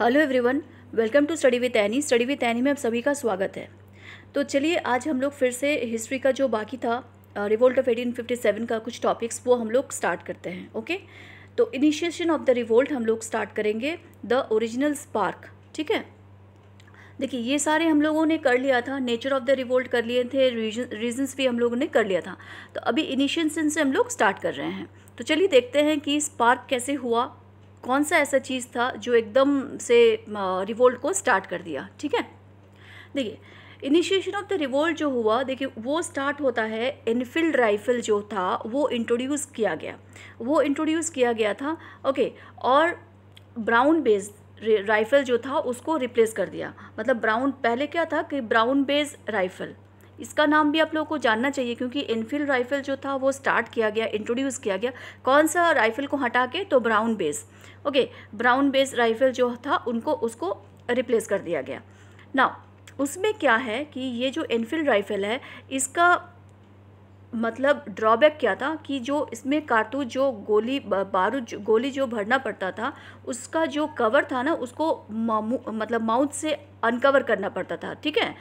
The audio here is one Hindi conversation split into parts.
hello everyone welcome to study with Annie study with Annie में आप सभी का स्वागत है तो चलिए आज हम लोग फिर से हिस्ट्री का जो बाकी था रिवोल्ट ऑफ 1857 का कुछ टॉपिक्स वो हम लोग स्टार्ट करते हैं ओके तो इनिशिएशन ऑफ द रिवोल्ट हम लोग स्टार्ट करेंगे द ओरिजिनल स्पार्क ठीक है देखिए ये सारे हम लोगों ने कर लिया था नेचर ऑफ द रिवोल्ट कर लिए थे रीजन्स भी हम लोगों ने कर लिया था तो अभी इनिशिएशन से हम लोग स्टार्ट कर रहे हैं तो चलिए देखते हैं कि स्पार्क कैसे हुआ कौन सा ऐसा चीज़ था जो एकदम से रिवोल्ट को स्टार्ट कर दिया ठीक है देखिए इनिशिएशन ऑफ द रिवोल्ट जो हुआ देखिए वो स्टार्ट होता है इनफील्ड राइफल जो था वो इंट्रोड्यूस किया गया वो इंट्रोड्यूस किया गया था ओके और ब्राउन बेस्ड राइफ़ल जो था उसको रिप्लेस कर दिया मतलब ब्राउन पहले क्या था कि ब्राउन बेस राइफ़ल इसका नाम भी आप लोगों को जानना चाहिए क्योंकि इनफील्ड राइफल जो था वो स्टार्ट किया गया इंट्रोड्यूस किया गया कौन सा राइफल को हटा के तो Brown Bess okay Brown Bess rifle जो था उनको उसको रिप्लेस कर दिया गया ना उसमें क्या है कि ये जो इनफील्ड राइफल है इसका मतलब ड्रॉबैक क्या था कि जो इसमें कारतूस जो गोली बारूद गोली जो भरना पड़ता था उसका जो कवर था ना उसको मतलब माउथ से अनकवर करना पड़ता था ठीक है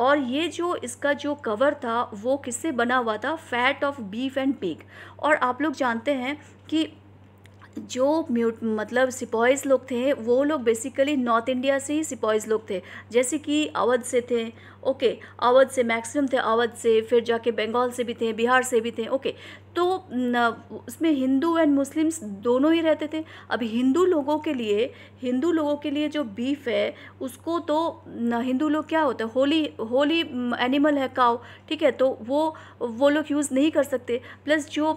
और ये जो इसका जो कवर था वो किससे बना हुआ था fat of beef and pig और आप लोग जानते हैं कि जो म्यूट मतलब सिपॉयज़ लोग थे वो लोग बेसिकली नॉर्थ इंडिया से ही सिपॉयज़ लोग थे जैसे कि अवध से थे ओके अवध से मैक्सिमम थे अवध से फिर जाके बंगाल से भी थे बिहार से भी थे ओके तो उसमें हिंदू एंड मुस्लिम्स दोनों ही रहते थे अब हिंदू लोगों के लिए हिंदू लोगों के लिए जो बीफ है उसको तो हिंदू लोग क्या होते हैं होली होली एनिमल है काव ठीक है तो वो वो लोग यूज़ नहीं कर सकते प्लस जो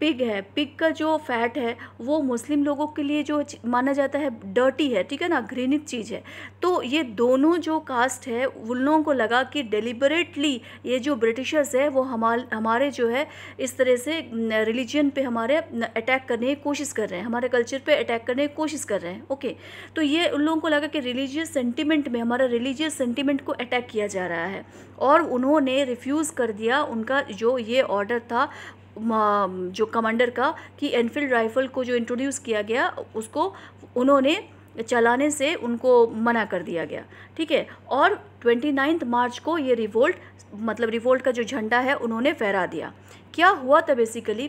पिग है पिग का जो फैट है वो मुस्लिम लोगों के लिए जो माना जाता है डर्टी है ठीक है ना घृणित चीज़ है तो ये दोनों जो कास्ट है उन लोगों को लगा कि डिलिबरेटली ये जो ब्रिटिशर्स है वो हमारे जो है इस तरह से से रिलीजन पे हमारे अटैक करने की कोशिश कर रहे हैं हमारे कल्चर पे अटैक करने की कोशिश कर रहे हैं ओके तो ये उन लोगों को लगा कि रिलीजियस सेंटिमेंट में हमारा रिलीजियस सेंटिमेंट को अटैक किया जा रहा है और उन्होंने रिफ्यूज़ कर दिया उनका जो ये ऑर्डर था जो कमांडर का कि एनफील्ड राइफ़ल को जो इंट्रोड्यूस किया गया उसको उन्होंने चलाने से उनको मना कर दिया गया ठीक है और ट्वेंटी नाइन्थ मार्च को ये रिवोल्ट मतलब रिवोल्ट का जो झंडा है उन्होंने फहरा दिया क्या हुआ था बेसिकली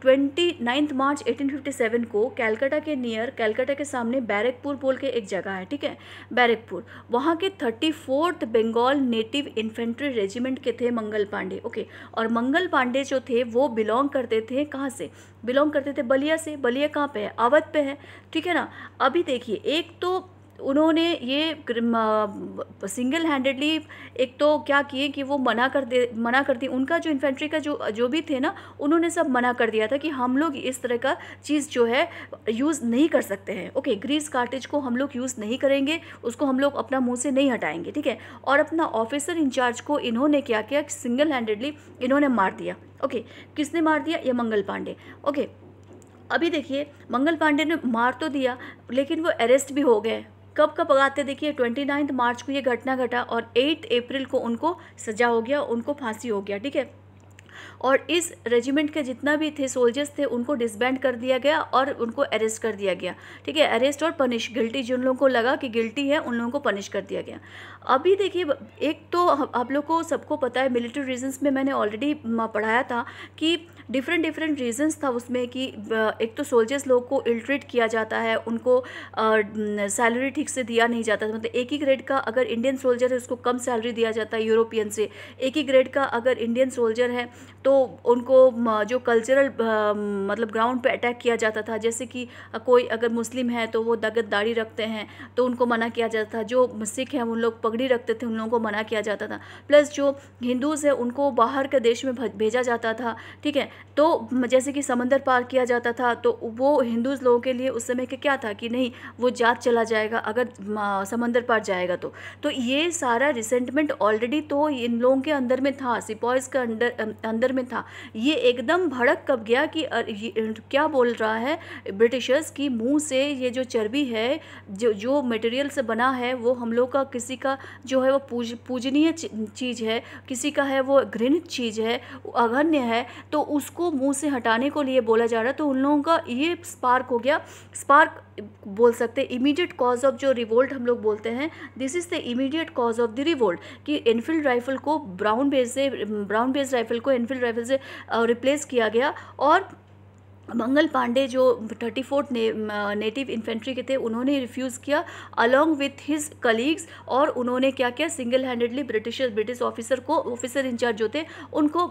ट्वेंटी नाइन्थ मार्च 1857 को कैलकाटा के नियर कैलकाटा के सामने बैरकपुर बोल के एक जगह है ठीक है बैरकपुर वहाँ के thirty fourth Bengal native infantry regiment के थे मंगल पांडे ओके और मंगल पांडे जो थे वो बिलोंग करते थे कहाँ से बिलोंग करते थे बलिया से बलिया कहाँ पे है अवध पे है ठीक है ना अभी देखिए एक तो उन्होंने ये सिंगल हैंडेडली एक तो क्या किए कि वो मना कर दे मना कर दी उनका जो इन्फेंट्री का जो जो भी थे ना उन्होंने सब मना कर दिया था कि हम लोग इस तरह का चीज़ जो है यूज़ नहीं कर सकते हैं ओके ग्रीस कार्टेज को हम लोग यूज़ नहीं करेंगे उसको हम लोग अपना मुँह से नहीं हटाएंगे ठीक है और अपना ऑफिसर इंचार्ज को इन्होंने क्या किया सिंगल हैंडेडली इन्होंने मार दिया ओके किसने मार दिया ये मंगल पांडे ओके अभी देखिए मंगल पांडे ने मार तो दिया लेकिन वो अरेस्ट भी हो गए कब कब आते देखिए ट्वेंटी नाइन्थ मार्च को ये घटना घटा और एट अप्रैल को उनको सजा हो गया उनको फांसी हो गया ठीक है और इस रेजिमेंट के जितना भी थे सोल्जर्स थे उनको डिसबैंड कर दिया गया और उनको अरेस्ट कर दिया गया ठीक है अरेस्ट और पनिश गिल्टी जिन लोगों को लगा कि गिल्टी है उन लोगों को पनिश कर दिया गया अभी देखिए एक तो आप लोग को सबको पता है मिलिट्री रीजन्स में मैंने ऑलरेडी पढ़ाया था कि डिफरेंट डिफरेंट रीजन्स था उसमें कि एक तो सोल्जर्स लोग को इल्ट्रेट किया जाता है उनको सैलरी ठीक से दिया नहीं जाता मतलब एक ही ग्रेड का अगर इंडियन सोल्जर है उसको कम सैलरी दिया जाता है यूरोपियन से एक ही ग्रेड का अगर इंडियन सोल्जर है तो तो उनको जो कल्चरल मतलब ग्राउंड पे अटैक किया जाता था जैसे कि कोई अगर मुस्लिम है तो वो दगत दाढ़ी रखते हैं तो उनको मना किया जाता था जो सिख हैं उन लोग पगड़ी रखते थे उन लोगों को मना किया जाता था प्लस जो हिंदूज़ हैं उनको बाहर के देश में भेजा जाता था ठीक है तो जैसे कि समंदर पार किया जाता था तो वो हिंदूज़ लोगों के लिए उस समय के क्या था कि नहीं वो जात चला जाएगा अगर समंदर पार जाएगा तो तो ये सारा रिसेंटमेंट ऑलरेडी तो इन लोगों के अंदर में था सिपॉयज़ के अंदर अंदर में में था ये एकदम भड़क कब गया कि क्या बोल रहा है ब्रिटिशर्स की मुंह से ये जो चर्बी है जो जो मटेरियल से बना है वो हम लोग का किसी का जो है वो पूज पूजनीय चीज़ है किसी का है वो घृणित चीज़ है अघन्य है तो उसको मुंह से हटाने को लिए बोला जा रहा है तो उन लोगों का ये स्पार्क हो गया स्पार्क बोल सकते हैं इमीडिएट कॉज ऑफ जो रिवोल्ट हम लोग बोलते हैं this is the immediate cause of the revolt कि एनफील्ड राइफल को ब्राउन बेस से ब्राउन बेस राइफल को एनफील्ड राइफल से रिप्लेस किया गया और मंगल पांडे जो थर्टी फोर्थ ने, नेटिव इन्फेंट्री के थे उन्होंने रिफ्यूज़ किया अलोंग विथ हिज कलीग्स और उन्होंने क्या किया single handedly British British officer को ऑफिसर इंचार्ज जो थे उनको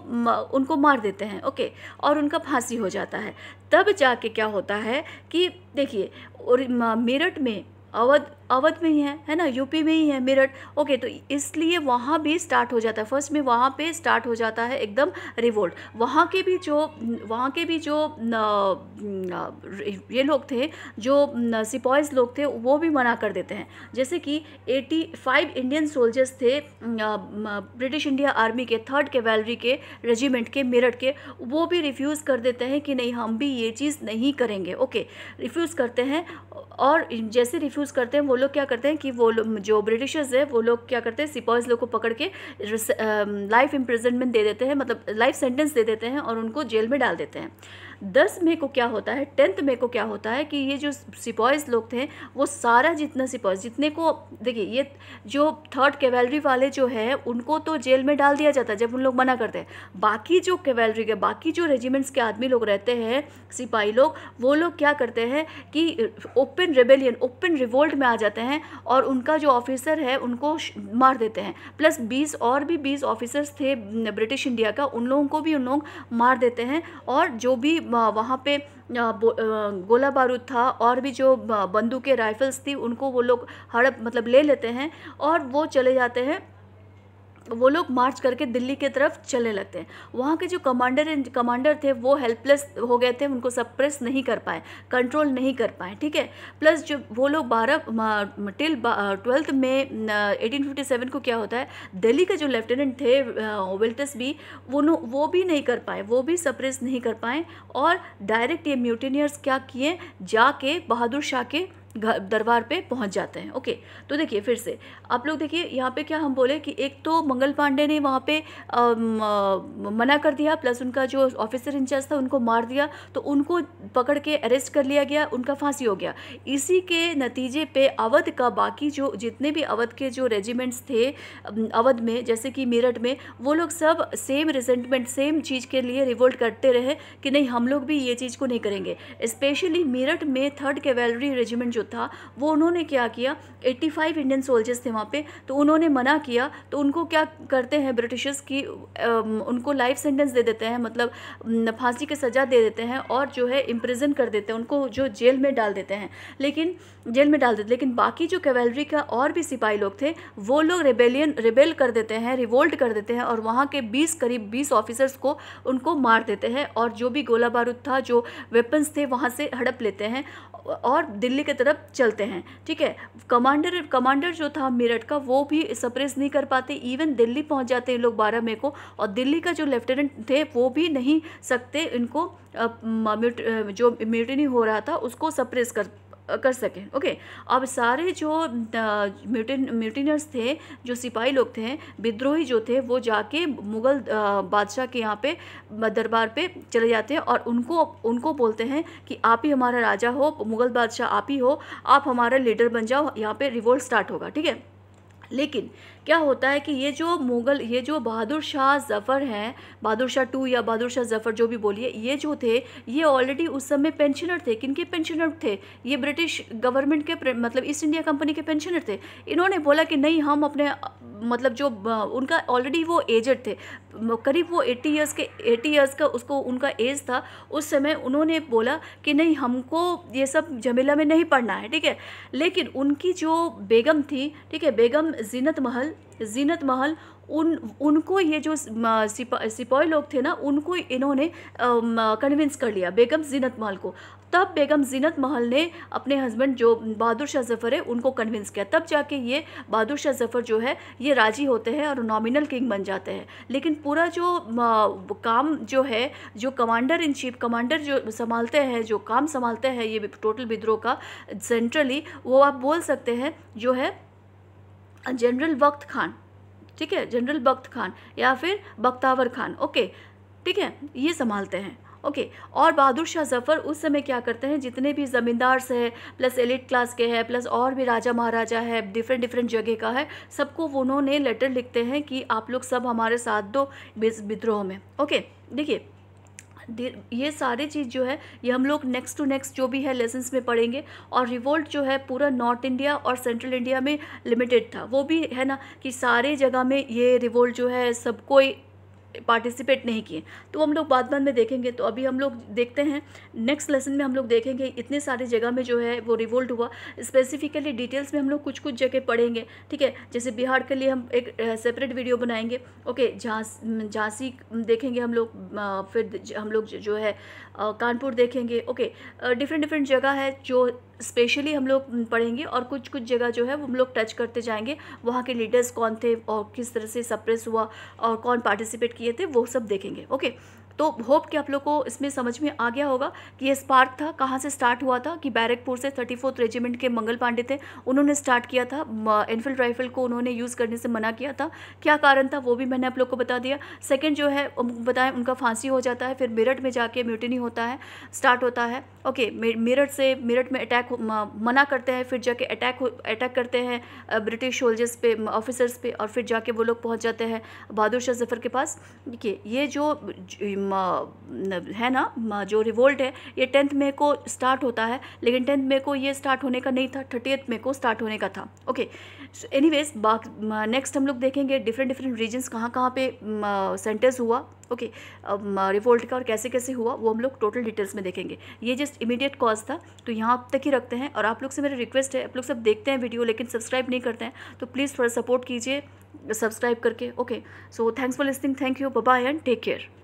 उनको मार देते हैं ओके और उनका फांसी हो जाता है तब जाके क्या होता है कि देखिए और मेरठ में अवध अवध में ही है है ना यूपी में ही है मेरठ ओके तो इसलिए वहाँ भी स्टार्ट हो जाता है फर्स्ट में वहाँ पे स्टार्ट हो जाता है एकदम रिवोल्ट वहाँ के भी जो वहाँ के भी जो ये लोग थे जो सिपॉयज लोग थे वो भी मना कर देते हैं जैसे कि 85 इंडियन सोल्जर्स थे ब्रिटिश इंडिया आर्मी के थर्ड कैवेलरी के रेजिमेंट के मेरठ के वो भी रिफ्यूज़ कर देते हैं कि नहीं हम भी ये चीज़ नहीं करेंगे ओके रिफ्यूज़ करते हैं और जैसे रिफ्यूज़ करते हैं वो लोग क्या करते हैं कि वो लोग जो ब्रिटिशर्स है वो लोग क्या करते हैं सिपाइज लोग को पकड़ के लाइफ इम्प्रिजनमेंट दे देते हैं मतलब लाइफ सेंटेंस दे देते हैं और उनको जेल में डाल देते हैं दस मे को क्या होता है टेंथ मे को क्या होता है कि ये जो सिपॉयज़ लोग थे वो सारा जितना सिपॉयज जितने को देखिए ये जो थर्ड कैवेलरी वाले जो है उनको तो जेल में डाल दिया जाता है जब उन लोग मना करते हैं बाकी जो कैवेलरी के बाकी जो रेजिमेंट्स के आदमी लोग रहते हैं सिपाही लोग वो लोग क्या करते हैं कि ओपन रेबेलियन ओपन रिवोल्ट में आ जाते हैं और उनका जो ऑफिसर है उनको मार देते हैं प्लस बीस और भी बीस ऑफिसर्स थे ब्रिटिश इंडिया का उन लोगों को भी उन लोग मार देते हैं और जो भी वहाँ पे गोला बारूद था और भी जो बंदूकें राइफ़ल्स थी उनको वो लोग हड़प मतलब ले लेते हैं और वो चले जाते हैं वो लोग मार्च करके दिल्ली की तरफ चले लगते हैं वहाँ के जो कमांडर कमांडर थे वो हेल्पलेस हो गए थे उनको सप्रेस नहीं कर पाए कंट्रोल नहीं कर पाए ठीक है प्लस जो वो लोग बारह टिल ट्वेल्थ में एटीन फिफ्टी सेवन को क्या होता है दिल्ली के जो लेफ्टिनेंट थे विल्टस भी वो वो भी नहीं कर पाए वो भी सप्रेस नहीं कर पाए और डायरेक्ट ये म्यूटीनियर्स क्या किए जाके बहादुर शाह के दरबार पे पहुंच जाते हैं ओके तो देखिए फिर से आप लोग देखिए यहाँ पे क्या हम बोले कि एक तो मंगल पांडे ने वहाँ पे आ, मना कर दिया प्लस उनका जो ऑफिसर इंचार्ज था उनको मार दिया तो उनको पकड़ के अरेस्ट कर लिया गया उनका फांसी हो गया इसी के नतीजे पे अवध का बाकी जो जितने भी अवध के जो रेजिमेंट्स थे अवध में जैसे कि मेरठ में वो लोग सब सेम रिजेंटमेंट सेम चीज़ के लिए रिवोल्ट करते रहे कि नहीं हम लोग भी ये चीज़ को नहीं करेंगे स्पेशली मेरठ में थर्ड कैवेलरी रेजिमेंट जो था वो उन्होंने क्या किया 85 इंडियन सोल्जर्स थे वहाँ पे तो उन्होंने मना किया तो उनको क्या करते हैं ब्रिटिशर्स की उनको लाइफ सेंटेंस दे देते हैं मतलब फांसी की सज़ा दे देते हैं और जो है इम्प्रिजन कर देते हैं उनको जो जेल में डाल देते हैं लेकिन जेल में डाल देते लेकिन बाकी जो कैवेलरी का और भी सिपाही लोग थे वो लोग रिबेलियन रिबेल कर देते हैं रिवोल्ट कर देते हैं और वहाँ के बीस करीब बीस ऑफिसर्स को उनको मार देते हैं और जो भी गोला बारूद था जो वेपन्स थे वहाँ से हड़प लेते हैं और दिल्ली की तरफ तरफ चलते हैं ठीक है कमांडर कमांडर जो था मेरठ का वो भी सप्रेस नहीं कर पाते इवन दिल्ली पहुंच जाते हैं लोग बारह मई को और दिल्ली का जो लेफ्टिनेंट थे वो भी नहीं सकते इनको जो म्यूटनी हो रहा था उसको सप्रेस कर कर सकें ओके अब सारे जो म्यूटिन म्यूटिनर्स थे जो सिपाही लोग थे विद्रोही जो थे वो जाके मुग़ल बादशाह के यहाँ पे दरबार पे चले जाते हैं और उनको उनको बोलते हैं कि आप ही हमारा राजा हो मुग़ल बादशाह आप ही हो आप हमारा लीडर बन जाओ यहाँ पे रिवोल्ट स्टार्ट होगा ठीक है लेकिन क्या होता है कि ये जो मुग़ल ये जो बहादुर शाह ज़फ़र हैं बहादुर शाह टू या बहादुर शाह ज़फ़र जो भी बोलिए ये जो थे ये ऑलरेडी उस समय पेंशनर थे किन के पेंशनर थे ये ब्रिटिश गवर्नमेंट के मतलब ईस्ट इंडिया कंपनी के पेंशनर थे इन्होंने बोला कि नहीं हम अपने मतलब जो उनका ऑलरेडी वो एजड थे करीब वो 80 इयर्स के 80 इयर्स का उसको उनका एज था उस समय उन्होंने बोला कि नहीं हमको ये सब झमेला में नहीं पढ़ना है ठीक है लेकिन उनकी जो बेगम थी ठीक है बेगम जीनत महल जीनत महल उन उनको ये जो सिपा, सिपाही लोग थे ना उनको इन्होंने कन्विंस कर लिया बेगम जीनत महल को तब बेगम जीनत महल ने अपने हस्बैंड जो बहादुर शाह जफ़र है उनको कन्विंस किया तब जाके ये बहादुर शाह जफ़र जो है ये राजी होते हैं और नॉमिनल किंग बन जाते हैं लेकिन पूरा जो काम जो है जो कमांडर इन चीफ कमांडर जो संभालते हैं जो काम संभालते हैं ये टोटल विद्रोह का सेंट्रली वो आप बोल सकते हैं जो है जनरल वक्त खान ठीक है जनरल वक्त खान या फिर बख्तावर खान ओके ठीक है ये संभालते हैं ओके और बहादुर शाह जफ़र उस समय क्या करते हैं जितने भी ज़मींदार से प्लस एलिट क्लास के हैं प्लस और भी राजा महाराजा है डिफरेंट डिफरेंट जगह का है सबको उन्होंने लेटर लिखते हैं कि आप लोग सब हमारे साथ दो विद्रोह में ओके देखिए ये सारी चीज़ जो है ये हम लोग नेक्स्ट टू नेक्स्ट जो भी है लेसन्स में पढ़ेंगे और रिवोल्ट जो है पूरा नॉर्थ इंडिया और सेंट्रल इंडिया में लिमिटेड था वो भी है ना कि सारे जगह में ये रिवोल्ट जो है सबको पार्टिसिपेट नहीं किए तो हम लोग बाद बाद में देखेंगे तो अभी हम लोग देखते हैं नेक्स्ट लेसन में हम लोग देखेंगे इतने सारे जगह में जो है वो रिवोल्ट हुआ स्पेसिफिकली डिटेल्स में हम लोग कुछ कुछ जगह पढ़ेंगे ठीक है जैसे बिहार के लिए हम एक सेपरेट वीडियो बनाएंगे ओके झांस झांसी देखेंगे हम लोग फिर हम लोग जो है कानपुर देखेंगे ओके डिफरेंट डिफरेंट जगह है जो स्पेशली हम लोग पढ़ेंगे और कुछ कुछ जगह जो है वो हम लोग टच करते जाएंगे वहाँ के लीडर्स कौन थे और किस तरह से सप्रेस हुआ और कौन पार्टिसिपेट किए थे वो सब देखेंगे ओके तो होप कि आप लोग को इसमें समझ में आ गया होगा कि ये स्पार्क था कहाँ से स्टार्ट हुआ था कि बैरकपुर से थर्टी फोर्थ रेजिमेंट के मंगल पांडे थे उन्होंने स्टार्ट किया था इनफील्ड राइफल को उन्होंने यूज़ करने से मना किया था क्या कारण था वो भी मैंने आप लोग को बता दिया सेकेंड जो है बताएं उनका फांसी हो जाता है फिर मेरठ में जाके म्यूटिनी होता है स्टार्ट होता है ओके मेरठ से मेरठ में अटैक मना करते हैं फिर जाके अटैक अटैक करते हैं ब्रिटिश सोल्जर्स पे ऑफिसर्स पे और फिर जाके वो लोग पहुंच जाते हैं बहादुर शाह जफ़र के पास देखिए ये जो, जो है ना जो रिवोल्ट है ये टेंथ मे को स्टार्ट होता है लेकिन टेंथ मे को ये स्टार्ट होने का नहीं था थर्टीथ मे को स्टार्ट होने का था ओके एनी वेज नेक्स्ट हम लोग देखेंगे डिफरेंट डिफरेंट रीजन्स कहाँ कहाँ पे सेंटेंस हुआ ओके okay, रिवोल्ट का और कैसे कैसे हुआ वो हम लोग टोटल डिटेल्स में देखेंगे ये जस्ट इमीडिएट कॉज था तो यहाँ तक ही रखते हैं और आप लोग से मेरी रिक्वेस्ट है आप लोग सब देखते हैं वीडियो लेकिन सब्सक्राइब नहीं करते हैं तो प्लीज़ थोड़ा सपोर्ट कीजिए सब्सक्राइब करके okay so thanks for listening thank you bye and take care